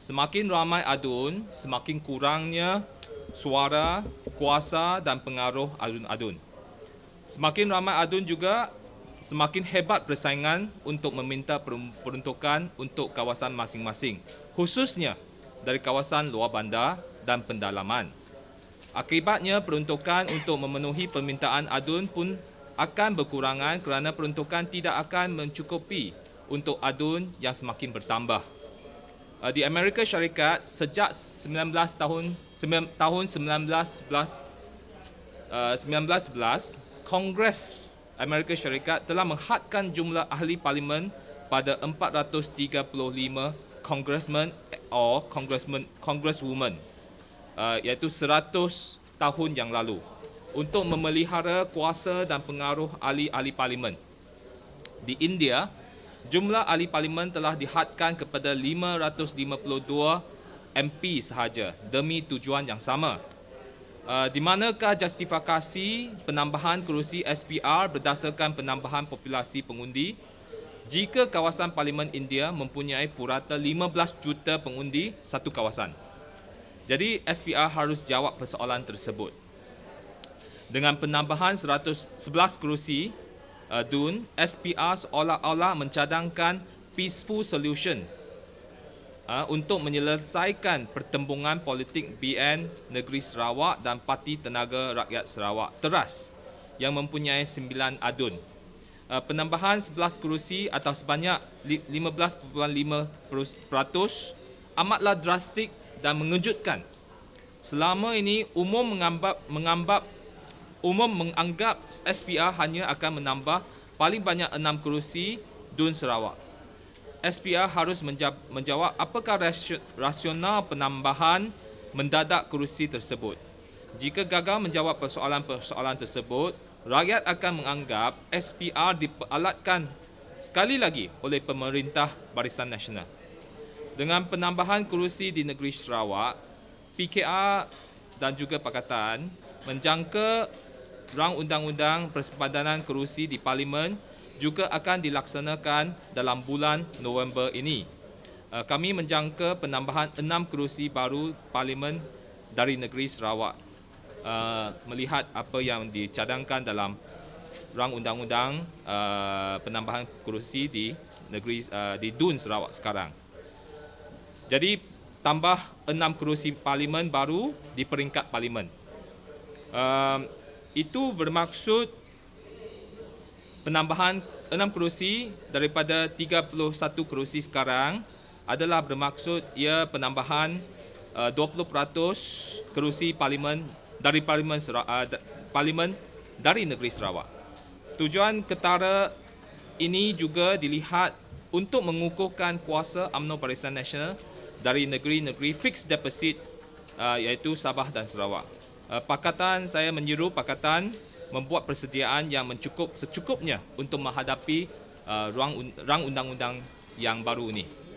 Semakin ramai adun, semakin kurangnya suara, kuasa dan pengaruh adun-adun. Semakin ramai adun juga, semakin hebat persaingan untuk meminta peruntukan untuk kawasan masing-masing, khususnya dari kawasan luar bandar dan pendalaman. Akibatnya, peruntukan untuk memenuhi permintaan adun pun akan berkurangan kerana peruntukan tidak akan mencukupi untuk adun yang semakin bertambah uh, di Amerika Syarikat sejak 19 tahun tahun 1911 uh, 1911 Kongres Amerika Syarikat telah menghadkan jumlah ahli parlimen pada 435 congressmen or congressmen congresswoman uh, iaitu 100 tahun yang lalu untuk memelihara kuasa dan pengaruh ahli-ahli parlimen. Di India, jumlah ahli parlimen telah dihadkan kepada 552 MP sahaja demi tujuan yang sama. Uh, di manakah justifikasi penambahan kerusi SPR berdasarkan penambahan populasi pengundi? Jika kawasan parlimen India mempunyai purata 15 juta pengundi satu kawasan. Jadi SPR harus jawab persoalan tersebut. Dengan penambahan 111 kerusi, uh, DUN, SPR seolah-olah mencadangkan peaceful solution uh, untuk menyelesaikan pertembungan politik BN Negeri Sarawak dan Parti Tenaga Rakyat Sarawak teras yang mempunyai sembilan adun. Uh, penambahan 11 kerusi atau sebanyak 15.5% amatlah drastik dan mengejutkan. Selama ini umum mengambap mengambap umum menganggap SPR hanya akan menambah paling banyak enam kerusi DUN Sarawak. SPR harus menjawab apakah rasional penambahan mendadak kerusi tersebut. Jika gagal menjawab persoalan-persoalan tersebut, rakyat akan menganggap SPR diperalatkan sekali lagi oleh pemerintah Barisan Nasional. Dengan penambahan kerusi di negeri Sarawak, PKR dan juga Pakatan menjangka rang undang-undang Persepadanan kerusi di Parlimen juga akan dilaksanakan dalam bulan November ini. Eh, kami menjangka penambahan enam kerusi baru Parlimen dari negeri Sarawak eh, melihat apa yang dicadangkan dalam rang undang-undang eh, penambahan kerusi di negeri di Dun Sarawak sekarang. Jadi tambah enam kerusi Parlimen baru di peringkat Parlimen itu bermaksud penambahan 6 kerusi daripada 31 kerusi sekarang adalah bermaksud ia penambahan 20% uh, kerusi parlimen dari parlimen uh, parlimen dari negeri Sarawak. Tujuan ketara ini juga dilihat untuk mengukuhkan kuasa UMNO Barisan Nasional dari negeri-negeri fixed deposit uh, iaitu Sabah dan Sarawak. Eh, pakatan saya menyeru pakatan membuat persediaan yang mencukup secukupnya untuk menghadapi uh, ruang rang undang-undang yang baru ini.